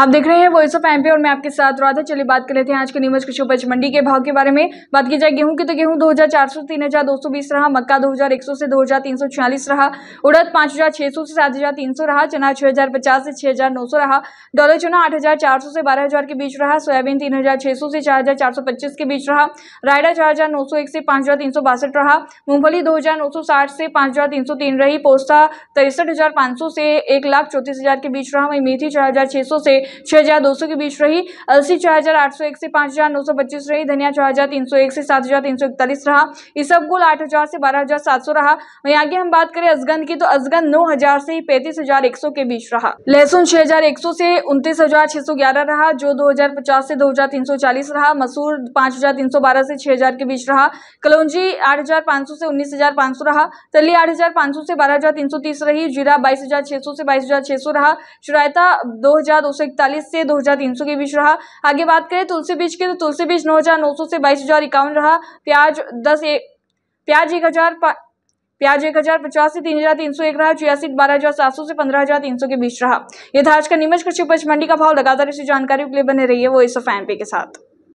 आप देख रहे हैं वॉइस ऑफ एम और मैं आपके साथ रहा था चलिए बात कर लेते हैं आज के नीमच कृषि उपज मंडी के भाव के बारे में बात की जाए गेहूं की तो गेहूं 2400 3220 रहा मक्का 2100 से छियालीस रहा उड़द 5600 से 7300 रहा चना 6050 से 6900 रहा डॉलर चना 8400 से 12000 के बीच रहा सोयाबीन सौ से पच्चीस के बीच रहा रायडा एक से बासठ रहा मूंगफली साठ से तीन रही पोस्ता तिरसठ से एक के बीच रहा वहीं मेथी चार से छह हजार दो सौ के बीच रही अलसी चार हजार आठ सौ एक से पांच हजार नौ सौ पच्चीस रही धनिया चार हजार तीन सौ एक से सात हजार तीन सौ इकतालीस रहा गुल आठ हजार से बारह हजार सात सौ रहा वही आगे हम बात करें असगन की तो असगन नौ हजार से पैंतीस हजार एक सौ के बीच रहा लहसुन छह हजार एक सौ से उन्तीस हजार छह सौ ग्यारह रहा जो दो हजार पचास से दो हजार तीन सौ चालीस रहा मसूर पांच हजार तीन सौ बारह से छह हजार के बीच रहा कलौजी आठ हजार पांच सौ से उन्नीस हजार पांच सौ रहा तली आठ हजार पांच सौ से बारह हजार तीन सौ तीस रही जीरा बाईस हजार छह सौ से बाईस हजार छह सौ रहा चुरायता दो हजार दो सौ इकतालीस से दो हजार तीन सौ के बीच रहा आगे बात करें तुलसी बीज के तो तुलसी बीज नौ हजार नौ सौ से बाईस हजार इक्यावन रहा प्याज दस ए, प्याज एक हजार प्याज एक हजार पचास से तीन हजार तीन सौ एक रहा छियासी बारह हजार सात सौ से पंद्रह हजार तीन सौ के बीच रहा यह था आज का नीमच कृषि उपज मंडी का भाव लगातार इसी जानकारी के लिए बने रही है वो इस फैन पे के साथ